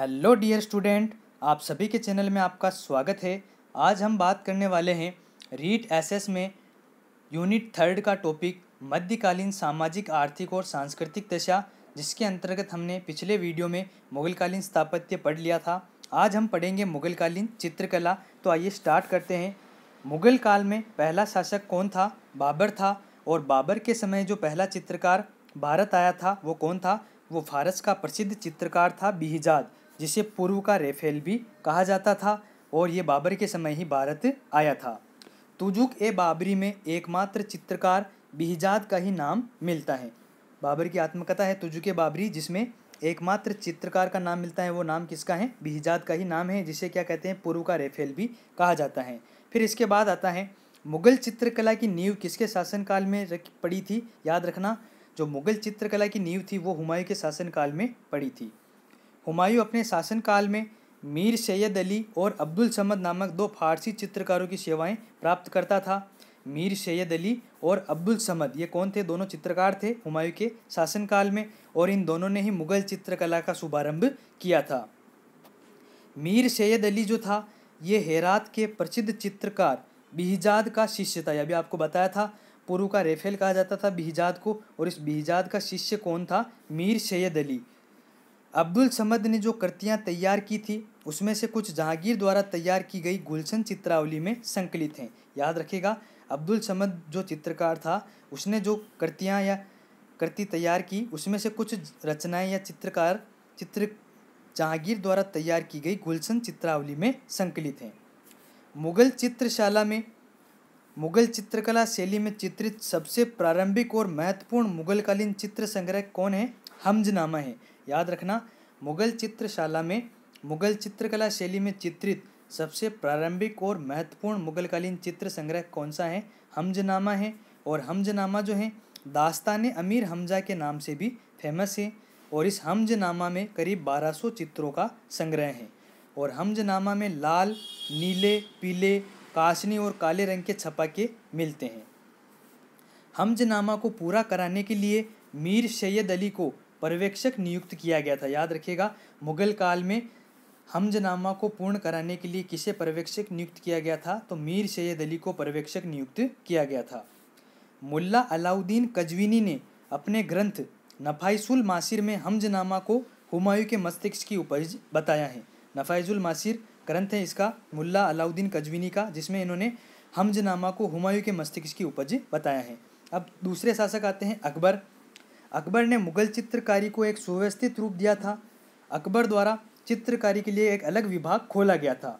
hello dear student आप सभी के चैनल में आपका स्वागत है आज हम बात करने वाले हैं रीट एसएस में यूनिट थर्ड का टॉपिक मध्यकालीन सामाजिक आर्थिक और सांस्कृतिक दशा जिसके अंतर्गत हमने पिछले वीडियो में मुगलकालीन स्थापत्य पढ़ लिया था आज हम पढ़ेंगे मुगलकालीन चित्रकला तो आइए स्टार्ट करते हैं मुगल काल में पहला शासक कौन था बाबर था और बाबर के समय जो पहला चित्रकार भारत आया था वो कौन था वो फारस का प्रसिद्ध चित्रकार था बीहजाद जिसे पूर्व का रेफेल भी कहा जाता था और ये बाबर के समय ही भारत आया था तुजुक ए बाबरी में एकमात्र चित्रकार बिहजाद का ही नाम मिलता है बाबर की आत्मकथा है तुजुक ए बाबरी जिसमें एकमात्र चित्रकार का नाम मिलता है वो नाम किसका है बिहजाद का ही नाम है जिसे क्या कहते हैं पूर्व का रेफेल भी कहा जाता है फिर इसके बाद आता है मुगल चित्रकला की नींव किसके शासनकाल में रख पड़ी थी याद रखना जो मुगल चित्रकला की नींव थी वो हुमायूं के शासनकाल में पड़ी थी हुमायूं अपने शासनकाल में मीर सैयद अली और अब्दुल समद नामक दो फारसी चित्रकारों की सेवाएं प्राप्त करता था मीर सैयद अली और अब्दुल समद ये कौन थे दोनों चित्रकार थे हुमायूं के शासनकाल में और इन दोनों ने ही मुगल चित्रकला का शुभारंभ किया था मीर सैयद अली जो था ये हेरात के प्रसिद्ध चित्रकार बिहिजाद का शिष्य था यह भी आपको बताया था पूर्व का रेफेल कहा जाता था बिहजाद को और इस बिहिजाद का शिष्य कौन था मीर सैयद अली अब्दुल समद ने जो कृतियाँ तैयार की थी उसमें से कुछ जहांगीर द्वारा तैयार की गई गुलशन चित्रावली में संकलित हैं याद रखेगा अब्दुल समद जो चित्रकार था उसने जो कृतियाँ या कृति तैयार की उसमें से कुछ रचनाएं या चित्रकार चित्र जहांगीर द्वारा तैयार की गई गुलशन चित्रावली में संकलित हैं मुगल चित्रशाला में मुगल चित्रकला शैली में चित्रित सबसे प्रारंभिक और महत्वपूर्ण मुगलकालीन चित्र संग्रह कौन है हमजनामा है याद रखना मुगल चित्रशाला में मुगल चित्रकला शैली में चित्रित सबसे प्रारंभिक और महत्वपूर्ण मुगलकालीन चित्र संग्रह कौन सा है हमजनामा है और हमजनामा जो है दास्तान अमीर हमजा के नाम से भी फेमस है और इस हमजनामा में करीब 1200 चित्रों का संग्रह है और हमजनामा में लाल नीले पीले काशनी और काले रंग के छपाके मिलते हैं हमजनामा को पूरा कराने के लिए मीर सैयद अली को पर्यवेक्षक नियुक्त किया गया था याद रखिएगा मुगल काल में हमजनामा को पूर्ण कराने के लिए किसे पर्यवेक्षक नियुक्त किया गया था तो मीर सैयद अली को पर्यवेक्षक नियुक्त किया गया था मुल्ला अलाउद्दीन कजवीनी ने अपने ग्रंथ नफाइसुल मासिर में हमजनामा को हुमायूं के मस्तिष्क की उपज बताया है नफाइजुल मासिर ग्रंथ है इसका मुल्ला अलाउद्दीन कजविनी का जिसमें इन्होंने हमजनामा को हुमायूं के मस्तिष्क की उपज बताया है अब दूसरे शासक आते हैं अकबर अकबर ने मुगल चित्रकारी को एक सुव्यवस्थित रूप दिया था अकबर द्वारा चित्रकारी के लिए एक अलग विभाग खोला गया था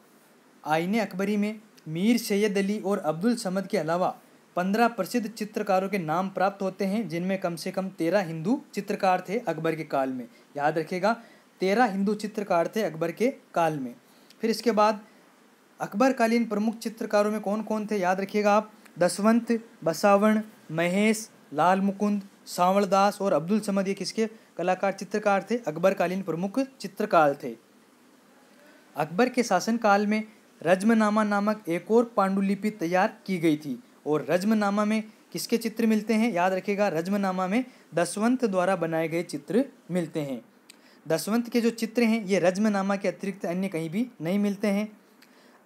आईने अकबरी में मीर सैयद अली और अब्दुल समद के अलावा पंद्रह प्रसिद्ध चित्रकारों के नाम प्राप्त होते हैं जिनमें कम से कम तेरह हिंदू चित्रकार थे अकबर के काल में याद रखेगा तेरह हिंदू चित्रकार थे अकबर के काल में फिर इसके बाद अकबरकालीन प्रमुख चित्रकारों में कौन कौन थे याद रखिएगा आप दसवंत बसावण महेश लाल मुकुंद दास और अब्दुल समद ये किसके कलाकार चित्रकार थे अकबर कालीन प्रमुख चित्रकार थे अकबर के शासनकाल में रजमनामा नामक एक और पांडुलिपि तैयार की गई थी और रजमनामा में किसके चित्र मिलते हैं याद रखिएगा रजमनामा में दसवंत द्वारा बनाए गए चित्र मिलते हैं दसवंत के जो चित्र हैं ये रजमनामा के अतिरिक्त अन्य कहीं भी नहीं मिलते हैं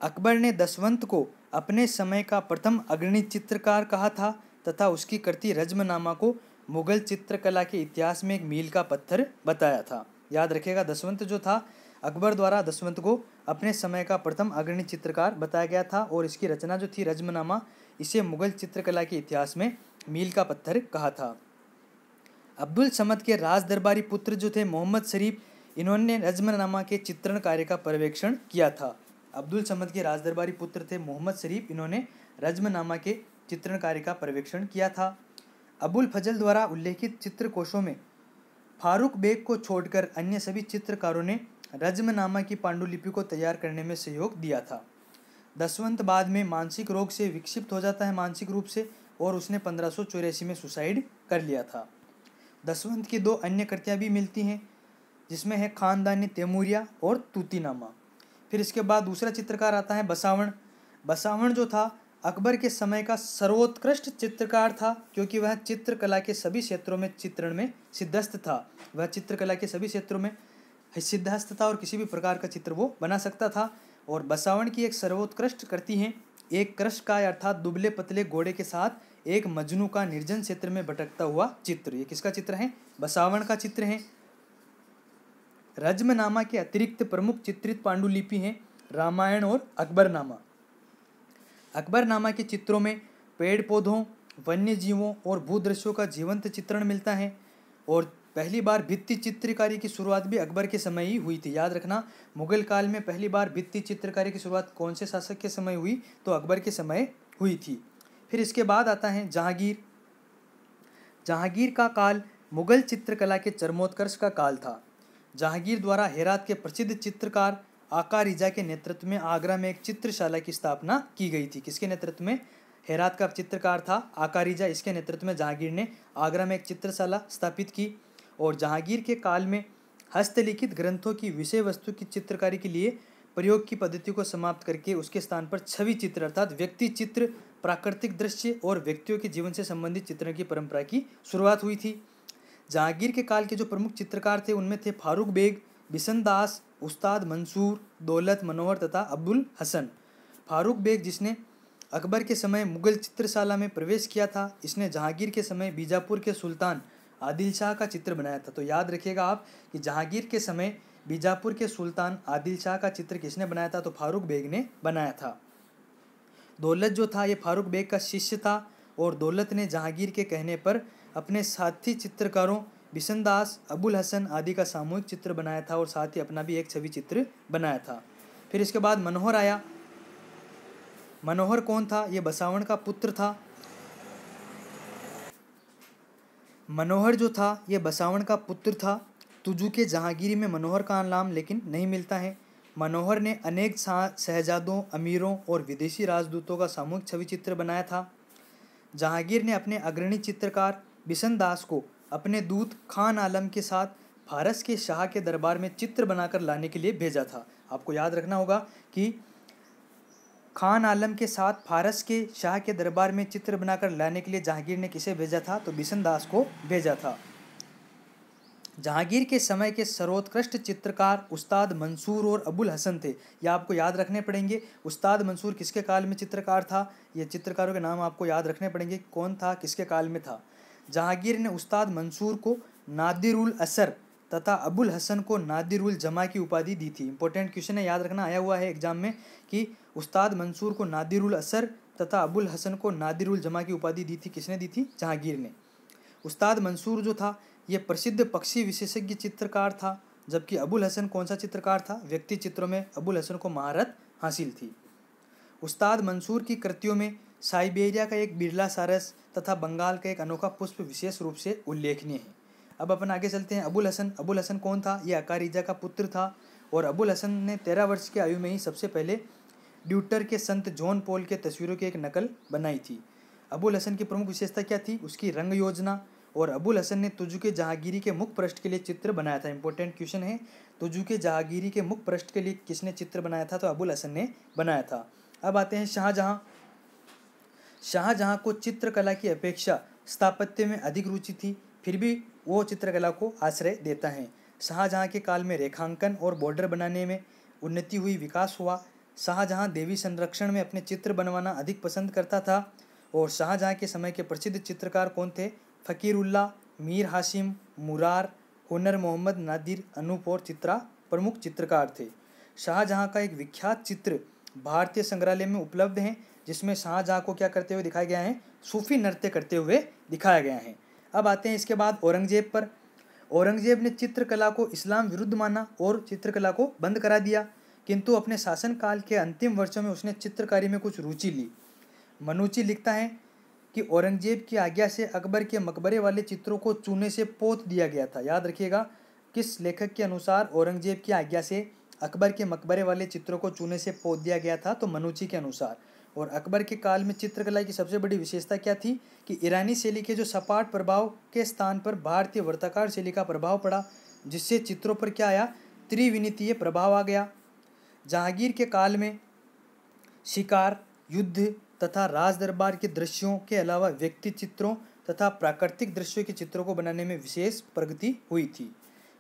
अकबर ने दसवंत को अपने समय का प्रथम अग्रणी चित्रकार कहा था तथा उसकी कृति रजमनामा को मुगल चित्रकला के इतिहास में एक मील का पत्थर बताया था याद रखिएगा दसवंत जो था अकबर द्वारा दसवंत को अपने समय का प्रथम अग्रणी चित्रकार बताया गया था और इसकी रचना जो थी रजमनामा इसे मुगल चित्रकला के इतिहास में मील का पत्थर कहा था अब्दुल समद के राज दरबारी पुत्र जो थे मोहम्मद शरीफ इन्होंने रजमनामा के चित्रण कार्य का पर्यवेक्षण किया था अब्दुल समद के राज दरबारी पुत्र थे मोहम्मद शरीफ इन्होंने रजमनामा के चित्रण कार्य का पर्यवेक्षण किया था अबुल फजल द्वारा उल्लेखित चित्रकोशों में फारूक बेग को छोड़कर अन्य सभी चित्रकारों ने रजमनामा की पांडुलिपि को तैयार करने में सहयोग दिया था दसवंत बाद में मानसिक रोग से विक्षिप्त हो जाता है मानसिक रूप से और उसने पंद्रह में सुसाइड कर लिया था दसवंत की दो अन्य कृतियाँ भी मिलती हैं जिसमें है खानदानी तैमूरिया और तूतीनामा फिर इसके बाद दूसरा चित्रकार आता है बसावण बसावण जो था अकबर के समय का सर्वोत्कृष्ट चित्रकार था क्योंकि वह चित्रकला के सभी क्षेत्रों में चित्रण में सिद्धस्त था वह चित्रकला के सभी क्षेत्रों में सिद्धस्त था और किसी भी प्रकार का चित्र वो बना सकता था और बसावन की एक सर्वोत्कृष्ट करती हैं एक कृष्ण का अर्थात दुबले पतले घोड़े के साथ एक मजनू का निर्जन क्षेत्र में भटकता हुआ चित्र ये किसका चित्र है बसावण का चित्र है रजमनामा के अतिरिक्त प्रमुख चित्रित पांडुलिपि हैं रामायण और अकबरनामा अकबरनामा के चित्रों में पेड़ पौधों वन्य जीवों और भूदृश्यों का जीवंत चित्रण मिलता है और पहली बार भित्ति चित्रकारी की शुरुआत भी अकबर के समय ही हुई थी याद रखना मुगल काल में पहली बार भित्ति चित्रकारी की शुरुआत कौन से शासक के समय हुई तो अकबर के समय हुई थी फिर इसके बाद आता है जहांगीर जहांगीर का काल मुगल चित्रकला के चरमोत्कर्ष का काल था जहांगीर द्वारा हेरात के प्रसिद्ध चित्रकार आका रिजा के नेतृत्व में आगरा में एक चित्रशाला की स्थापना की गई थी किसके नेतृत्व में हेरात का चित्रकार था आका रिजा इसके नेतृत्व में जहांगीर ने आगरा में एक चित्रशाला स्थापित की और जहांगीर के काल में हस्तलिखित ग्रंथों की विषय वस्तु की चित्रकारी के लिए प्रयोग की पद्धति को समाप्त करके उसके स्थान पर छवि चित्र अर्थात व्यक्ति चित्र प्राकृतिक दृश्य और व्यक्तियों के जीवन से संबंधित चित्रण की परंपरा की शुरुआत हुई थी जहांगीर के काल के जो प्रमुख चित्रकार थे उनमें थे फारूक बेग बिशन दास उस्ताद मंसूर दौलत मनोहर तथा अब्दुल हसन फारूक बेग जिसने अकबर के समय मुगल चित्रशाला में प्रवेश किया था इसने जहांगीर के समय बीजापुर के सुल्तान आदिल शाह का चित्र बनाया था तो याद रखिएगा आप कि जहांगीर के समय बीजापुर के सुल्तान आदिल शाह का चित्र किसने बनाया था तो फारूक बेग ने बनाया था दौलत जो था ये फारूक बेग का शिष्य था और दौलत ने जहांगीर के कहने पर अपने साथी चित्रकारों बिशन दास अबुल हसन आदि का सामूहिक चित्र बनाया था और साथ ही अपना भी एक छवि चित्र बनाया था फिर इसके बाद मनोहर आया मनोहर कौन था ये बसावण का पुत्र था मनोहर जो था ये बसावण का पुत्र था तुजू के जहांगीरी में मनोहर का नाम लेकिन नहीं मिलता है मनोहर ने अनेक शहजादों अमीरों और विदेशी राजदूतों का सामूहिक छवि चित्र बनाया था जहांगीर ने अपने अग्रणी चित्रकार बिशन दास को अपने दूत खान आलम के साथ फारस के शाह के दरबार में चित्र बनाकर लाने के लिए भेजा था आपको याद रखना होगा कि खान आलम के साथ फारस के शाह के दरबार में चित्र बनाकर लाने के लिए जहांगीर ने किसे भेजा था तो बिशन दास को भेजा था जहांगीर के समय के सर्वोत्कृष्ट चित्रकार उस्ताद मंसूर और अबुल हसन थे यह आपको याद रखने पड़ेंगे उस्ताद मंसूर किसके काल में चित्रकार था यह चित्रकारों के नाम आपको याद रखने पड़ेंगे कौन था किसके काल में था जहांगीर ने उस्ताद मंसूर को नादिरुल असर तथा अबुल हसन को नादिरुल जमा की उपाधि दी थी इंपॉर्टेंट क्वेश्चन है याद रखना आया हुआ है एग्जाम में कि उस्ताद मंसूर को नादिरुल असर तथा अबुल हसन को नादिरुल जमा की उपाधि दी थी किसने दी थी जहांगीर ने उस्ताद मंसूर जो था ये प्रसिद्ध पक्षी विशेषज्ञ चित्रकार था जबकि अबुल हसन कौन सा चित्रकार था व्यक्ति चित्रों में अबुल हसन को महारत हासिल थी उस्ताद मंसूर की कृतियों में साइबेरिया का एक बिरला सारस तथा बंगाल का एक अनोखा पुष्प विशेष रूप से उल्लेखनीय है अब अपन आगे चलते हैं अबुल हसन अबुल हसन कौन था यह अकारीजा का पुत्र था और अबुल हसन ने तेरह वर्ष की आयु में ही सबसे पहले ड्यूटर के संत जॉन पोल के तस्वीरों की एक नकल बनाई थी अबुल हसन की प्रमुख विशेषता क्या थी उसकी रंग योजना और अबुल हसन ने तुजुके जहांगीरी के मुख पृष्ठ के लिए चित्र बनाया था इंपॉर्टेंट क्वेश्चन है तुजुके जहांगीरी के मुख पृष्ठ के लिए किसने चित्र बनाया था तो अबुल हसन ने बनाया था अब आते हैं शाहजहाँ शाहजहाँ को चित्रकला की अपेक्षा स्थापत्य में अधिक रुचि थी फिर भी वो चित्रकला को आश्रय देता है शाहजहाँ के काल में रेखांकन और बॉर्डर बनाने में उन्नति हुई विकास हुआ शाहजहाँ देवी संरक्षण में अपने चित्र बनवाना अधिक पसंद करता था और शाहजहाँ के समय के प्रसिद्ध चित्रकार कौन थे फ़कीरुल्ला मीर हाशिम मुरार हुनर मोहम्मद नादिर अनूप और चित्रा प्रमुख चित्रकार थे शाहजहाँ का एक विख्यात चित्र भारतीय संग्रहालय में उपलब्ध है जिसमें शाहजहाँ को क्या करते हुए दिखाया गया है सूफी नृत्य करते हुए दिखाया गया है अब आते हैं इसके बाद औरंगजेब पर औरंगजेब ने चित्रकला को इस्लाम विरुद्ध माना और चित्रकला को बंद करा दिया किंतु अपने शासनकाल के अंतिम वर्षों में उसने चित्रकारी में कुछ रुचि ली मनुची लिखता है कि औरंगजेब की आज्ञा से अकबर के मकबरे वाले चित्रों को चूने से पोत दिया गया था याद रखिएगा किस लेखक के अनुसार औरंगजेब की आज्ञा से अकबर के मकबरे वाले चित्रों को चूने से पोत दिया गया था तो मनुची के अनुसार और अकबर के काल में चित्रकला की सबसे बड़ी विशेषता क्या थी कि ईरानी शैली के जो सपाट प्रभाव के स्थान पर भारतीय वर्ताकार शैली का प्रभाव पड़ा जिससे चित्रों पर क्या आया त्रिविनीतीय प्रभाव आ गया जहांगीर के काल में शिकार युद्ध तथा राज दरबार के दृश्यों के अलावा व्यक्ति चित्रों तथा प्राकृतिक दृश्यों के चित्रों को बनाने में विशेष प्रगति हुई थी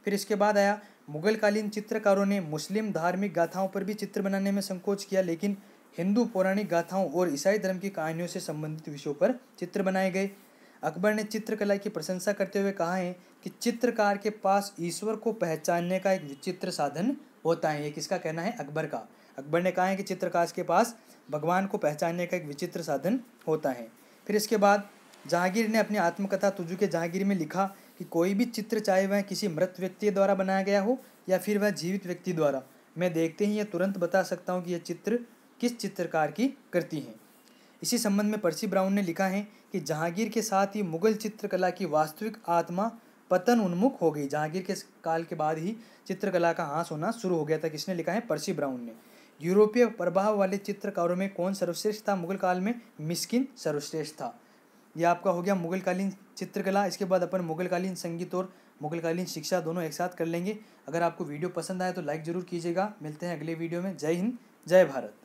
फिर इसके बाद आया मुगलकालीन चित्रकारों ने मुस्लिम धार्मिक गाथाओं पर भी चित्र बनाने में संकोच किया लेकिन हिंदू पौराणिक गाथाओं और ईसाई धर्म की कहानियों से संबंधित विषयों पर चित्र बनाए गए अकबर ने चित्रकला की प्रशंसा करते हुए कहा है कि चित्रकार के पास ईश्वर को पहचानने का एक विचित्र साधन होता है ये किसका कहना है अकबर का अकबर ने कहा है कि चित्रकार के पास भगवान को पहचानने का एक विचित्र साधन होता है फिर इसके बाद जहांगीर ने अपनी आत्मकथा तुजु के जहांगीर में लिखा कि कोई भी चित्र चाहे वह किसी मृत व्यक्ति द्वारा बनाया गया हो या फिर वह जीवित व्यक्ति द्वारा मैं देखते ही यह तुरंत बता सकता हूँ कि यह चित्र किस चित्रकार की कृति है इसी संबंध में पर्सी ब्राउन ने लिखा है कि जहांगीर के साथ ही मुगल चित्रकला की वास्तविक आत्मा पतन उन्मुख हो गई जहांगीर के काल के बाद ही चित्रकला का हाँस होना शुरू हो गया था किसने लिखा है पर्सी ब्राउन ने यूरोपीय प्रभाव वाले चित्रकारों में कौन सर्वश्रेष्ठ था मुगल काल में मिस्किन सर्वश्रेष्ठ था यह आपका हो गया मुगलकालीन चित्रकला इसके बाद अपन मुगलकालीन संगीत और मुगलकालीन शिक्षा दोनों एक साथ कर लेंगे अगर आपको वीडियो पसंद आए तो लाइक ज़रूर कीजिएगा मिलते हैं अगले वीडियो में जय हिंद जय भारत